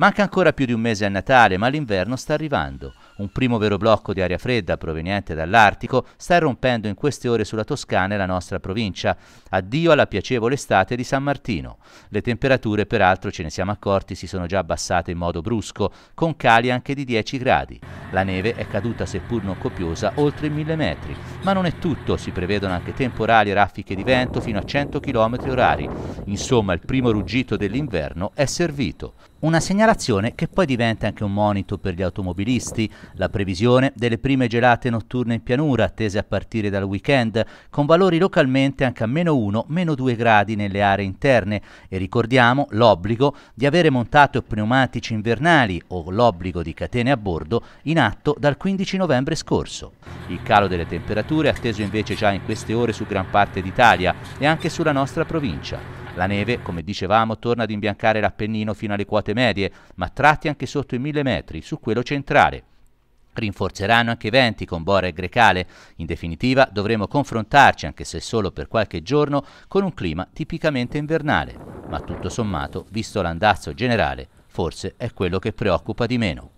Manca ancora più di un mese a Natale, ma l'inverno sta arrivando. Un primo vero blocco di aria fredda proveniente dall'Artico sta irrompendo in queste ore sulla Toscana e la nostra provincia. Addio alla piacevole estate di San Martino. Le temperature, peraltro, ce ne siamo accorti, si sono già abbassate in modo brusco, con cali anche di 10 gradi. La neve è caduta, seppur non copiosa, oltre 1000 metri. Ma non è tutto, si prevedono anche temporali e raffiche di vento fino a 100 km orari. Insomma, il primo ruggito dell'inverno è servito. Una segnalazione che poi diventa anche un monito per gli automobilisti. La previsione delle prime gelate notturne in pianura attese a partire dal weekend, con valori localmente anche a meno 1, meno 2 gradi nelle aree interne e ricordiamo l'obbligo di avere montato pneumatici invernali o l'obbligo di catene a bordo in atto dal 15 novembre scorso. Il calo delle temperature è atteso invece già in queste ore su gran parte d'Italia e anche sulla nostra provincia. La neve, come dicevamo, torna ad imbiancare l'Appennino fino alle quote medie, ma tratti anche sotto i 1000 metri, su quello centrale rinforzeranno anche i venti con Bora e Grecale. In definitiva dovremo confrontarci, anche se solo per qualche giorno, con un clima tipicamente invernale. Ma tutto sommato, visto l'andazzo generale, forse è quello che preoccupa di meno.